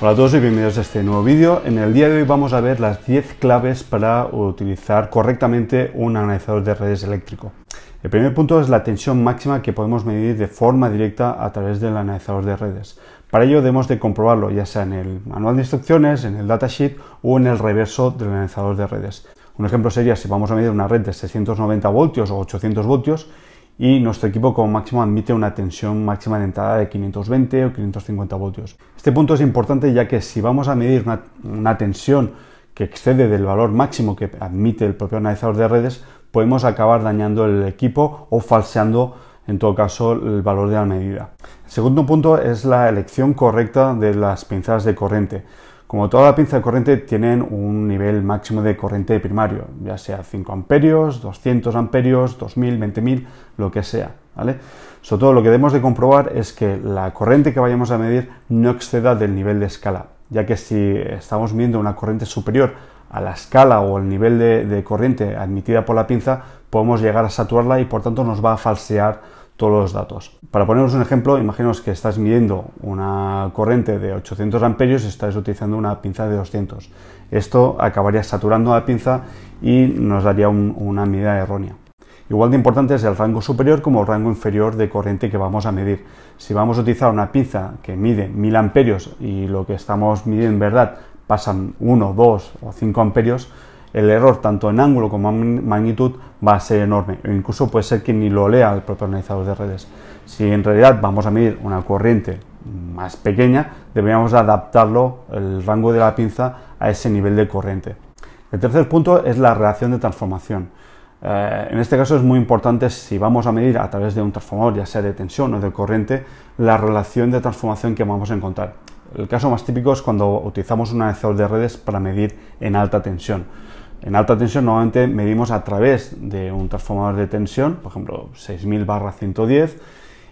Hola a todos y bienvenidos a este nuevo vídeo. En el día de hoy vamos a ver las 10 claves para utilizar correctamente un analizador de redes eléctrico. El primer punto es la tensión máxima que podemos medir de forma directa a través del analizador de redes. Para ello debemos de comprobarlo ya sea en el manual de instrucciones, en el datasheet o en el reverso del analizador de redes. Un ejemplo sería si vamos a medir una red de 690 voltios o 800 voltios y nuestro equipo como máximo admite una tensión máxima de entrada de 520 o 550 voltios. Este punto es importante ya que si vamos a medir una tensión que excede del valor máximo que admite el propio analizador de redes, podemos acabar dañando el equipo o falseando en todo caso el valor de la medida. El segundo punto es la elección correcta de las pinzas de corriente. Como toda pinza de corriente tienen un nivel máximo de corriente primario, ya sea 5 amperios, 200 amperios, 2000, 20000, lo que sea, Sobre todo lo que debemos de comprobar es que la corriente que vayamos a medir no exceda del nivel de escala, ya que si estamos midiendo una corriente superior a la escala o el nivel de, corriente admitida por la pinza, podemos llegar a saturarla y por tanto nos va a falsear todos los datos. Para poneros un ejemplo, imaginaos que estás midiendo una corriente de 800 amperios y estás utilizando una pinza de 200. Esto acabaría saturando la pinza y nos daría una medida errónea. Igual de importante es el rango superior como el rango inferior de corriente que vamos a medir. Si vamos a utilizar una pinza que mide 1000 amperios y lo que estamos midiendo en verdad pasan 1, 2 o 5 amperios, el error tanto en ángulo como en magnitud va a ser enorme. o e incluso puede ser que ni lo lea el propio analizador de redes. Si en realidad vamos a medir una corriente más pequeña, deberíamos adaptarlo el rango de la pinza a ese nivel de corriente. El tercer punto es la relación de transformación. Eh, en este caso es muy importante si vamos a medir a través de un transformador, ya sea de tensión o de corriente, la relación de transformación que vamos a encontrar. El caso más típico es cuando utilizamos un analizador de redes para medir en alta tensión. En alta tensión normalmente medimos a través de un transformador de tensión, por ejemplo 6000 barra 110,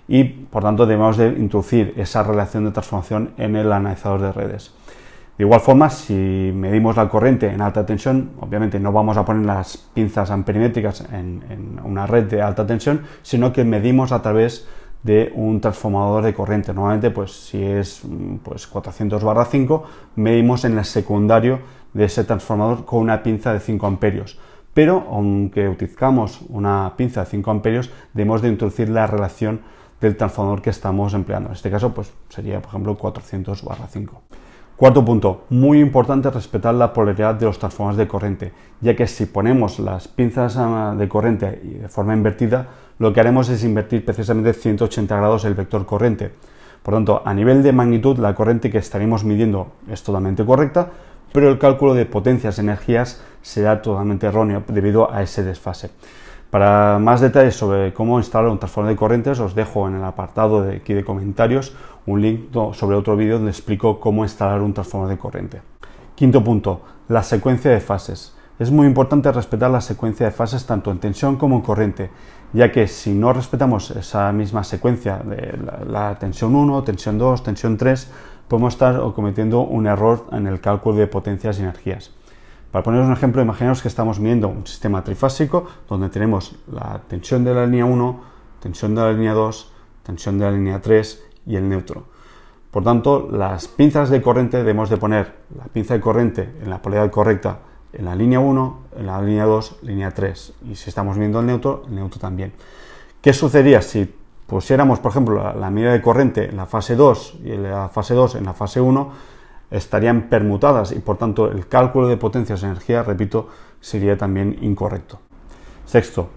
y por tanto debemos de introducir esa relación de transformación en el analizador de redes. De igual forma, si medimos la corriente en alta tensión, obviamente no vamos a poner las pinzas amperimétricas en, en una red de alta tensión, sino que medimos a través de de un transformador de corriente. Normalmente, pues si es mm, pues, 400 barra 5, medimos en el secundario de ese transformador con una pinza de 5 amperios. Pero aunque utilizamos una pinza de 5 amperios, debemos de introducir la relación del transformador que estamos empleando. En este caso, pues sería, por ejemplo, 400 5. Cuarto punto, muy importante respetar la polaridad de los transformadores de corriente, ya que si ponemos las pinzas ah, de corriente de forma invertida, lo que haremos es invertir precisamente 180 grados el vector corriente. Por tanto, a nivel de magnitud, la corriente que estaremos midiendo es totalmente correcta, pero el cálculo de potencias, y energías, será totalmente erróneo debido a ese desfase. Para más detalles sobre cómo instalar un transformador de corrientes, os dejo en el apartado de aquí de comentarios un link sobre otro vídeo donde explico cómo instalar un transformador de corriente. Quinto punto, la secuencia de fases. Es muy importante respetar la secuencia de fases tanto en tensión como en corriente, ya que si no respetamos esa misma secuencia de la, la tensión 1, tensión 2, tensión 3, podemos estar cometiendo un error en el cálculo de potencias y energías. Para poneros un ejemplo, imaginaos que estamos viendo un sistema trifásico donde tenemos la tensión de la línea 1, tensión de la línea 2, tensión de la línea 3 y el neutro. Por tanto, las pinzas de corriente debemos de poner la pinza de corriente en la polaridad correcta en la línea 1, en la línea 2, línea 3. Y si estamos viendo el neutro, el neutro también. ¿Qué sucedería si pusiéramos, por ejemplo, la, la medida de corriente en la fase 2 y la fase 2 en la fase 1? estarían permutadas y por tanto el cálculo de potencias de energía, repito, sería también incorrecto. Sexto,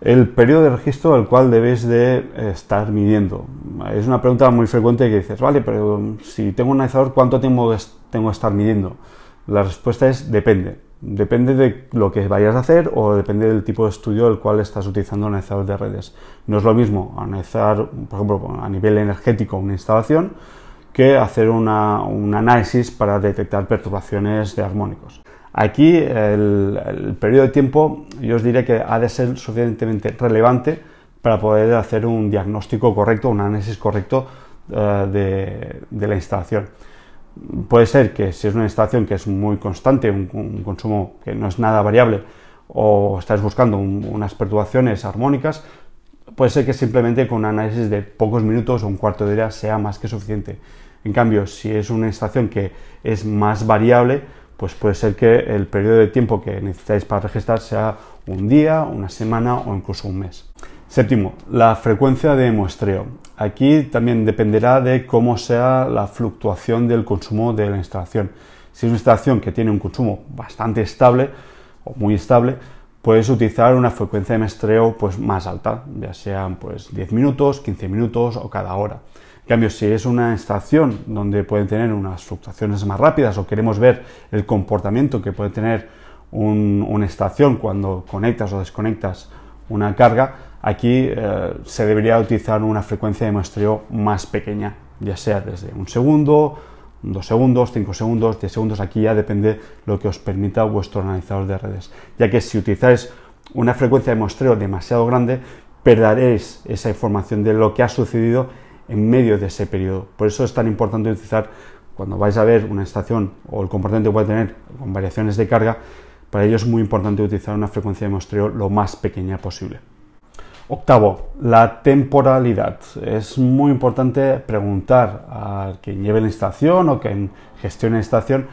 el periodo de registro al cual debes de eh, estar midiendo. Es una pregunta muy frecuente que dices, vale, pero mm, si tengo un analizador, ¿cuánto tiempo tengo que estar midiendo? La respuesta es depende. Depende de lo que vayas a hacer o depende del tipo de estudio el cual estás utilizando el analizador de redes. No es lo mismo analizar, por ejemplo, a nivel energético una instalación que hacer un análisis para detectar perturbaciones de armónicos. Aquí el, periodo de tiempo yo os diré que ha de ser suficientemente relevante para poder hacer un diagnóstico correcto, un análisis correcto eh, de, la instalación. Puede ser que si es una instalación que es muy constante, un, consumo que no es nada variable, o estáis buscando unas perturbaciones armónicas, puede ser que simplemente con un análisis de pocos minutos o un cuarto de hora sea más que suficiente. En cambio, si es una estación que es más variable, pues puede ser que el periodo de tiempo que necesitáis para registrar sea un día, una semana o incluso un mes. Séptimo, la frecuencia de muestreo. Aquí también dependerá de cómo sea la fluctuación del consumo de la instalación. Si es una instalación que tiene un consumo bastante estable o muy estable, puedes utilizar una frecuencia de muestreo pues, más alta, ya sean pues, 10 minutos, 15 minutos o cada hora. En cambio, si es una estación donde pueden tener unas fluctuaciones más rápidas o queremos ver el comportamiento que puede tener una estación cuando conectas o desconectas una carga, aquí eh, se debería utilizar una frecuencia de muestreo más pequeña, ya sea desde un segundo, 2 segundos, 5 segundos, 10 segundos, aquí ya depende lo que os permita vuestro analizador de redes, ya que si utilizáis una frecuencia de muestreo demasiado grande, perderéis esa información de lo que ha sucedido en medio de ese periodo. Por eso es tan importante utilizar, cuando vais a ver una estación o el comportamiento que puede tener con variaciones de carga, para ello es muy importante utilizar una frecuencia de muestreo lo más pequeña posible. Octavo, la temporalidad. Es muy importante preguntar a quien lleve la estación o quien gestione la estación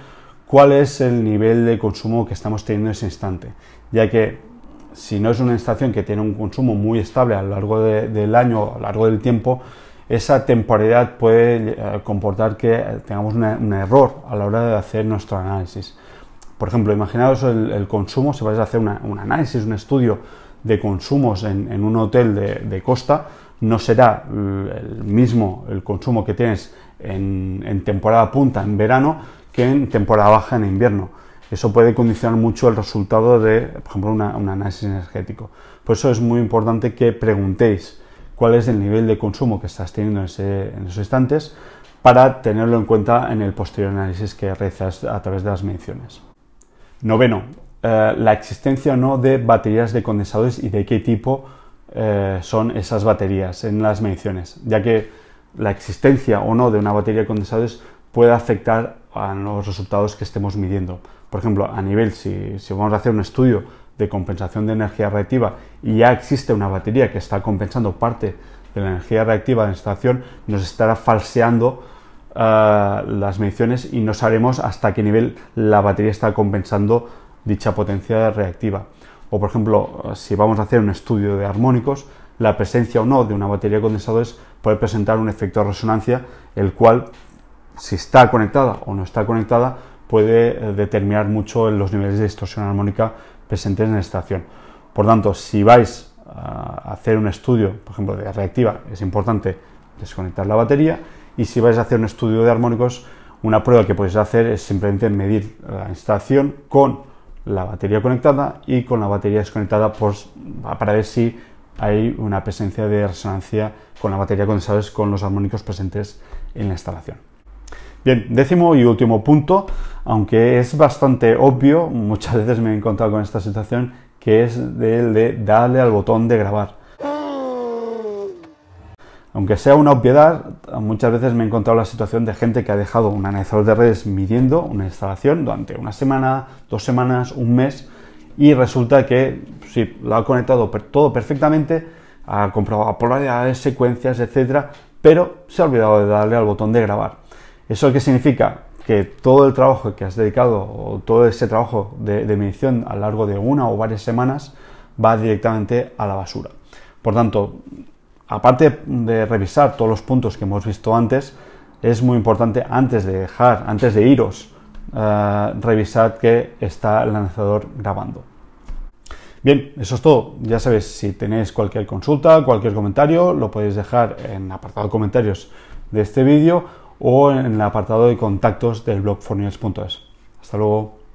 cuál es el nivel de consumo que estamos teniendo en ese instante, ya que si no es una estación que tiene un consumo muy estable a lo largo del año, a lo largo del tiempo, esa temporalidad puede eh, comportar que tengamos un error a la hora de hacer nuestro análisis. Por ejemplo, imaginaos el, consumo, si vais a hacer un análisis, un estudio de consumos en, un hotel de, costa no será el mismo el consumo que tienes en, temporada punta, en verano, que en temporada baja, en invierno. Eso puede condicionar mucho el resultado de, por ejemplo, un análisis energético. Por eso es muy importante que preguntéis cuál es el nivel de consumo que estás teniendo en, en esos instantes para tenerlo en cuenta en el posterior análisis que realizas a través de las mediciones. Noveno, eh, la existencia o no de baterías de condensadores y de qué tipo eh, son esas baterías en las mediciones, ya que la existencia o no de una batería de condensadores puede afectar a los resultados que estemos midiendo. Por ejemplo, a nivel, si, vamos a hacer un estudio de compensación de energía reactiva y ya existe una batería que está compensando parte de la energía reactiva de la estación, nos estará falseando eh, las mediciones y no sabremos hasta qué nivel la batería está compensando dicha potencia reactiva. O por ejemplo, si vamos a hacer un estudio de armónicos, la presencia o no de una batería de condensadores puede presentar un efecto de resonancia, el cual, si está conectada o no está conectada, puede eh, determinar mucho los niveles de distorsión armónica presentes en la estación. Por tanto, si vais a hacer un estudio, por ejemplo, de reactiva, es importante desconectar la batería y si vais a hacer un estudio de armónicos, una prueba que podéis hacer es simplemente medir la instalación con la batería conectada y con la batería desconectada para ver si hay una presencia de resonancia con la batería condensada con los armónicos presentes en la instalación. Bien, décimo y último punto, aunque es bastante obvio, muchas veces me he encontrado con esta situación, que es el de darle al botón de grabar. Aunque sea una obviedad, muchas veces me he encontrado la situación de gente que ha dejado un analizador de redes midiendo una instalación durante una semana, dos semanas, un mes, y resulta que sí, lo ha conectado todo perfectamente, ha comprobado polaridades, secuencias, etcétera, pero se ha olvidado de darle al botón de grabar. ¿Eso qué significa? Que todo el trabajo que has dedicado, o todo ese trabajo de, de medición a lo largo de una o varias semanas, va directamente a la basura. Por tanto, aparte de revisar todos los puntos que hemos visto antes, es muy importante antes de dejar, antes de iros, eh, revisar que está el lanzador grabando. Bien, eso es todo. Ya sabéis, si tenéis cualquier consulta, cualquier comentario, lo podéis dejar en el apartado de comentarios de este vídeo o en el apartado de contactos del blog Hasta luego.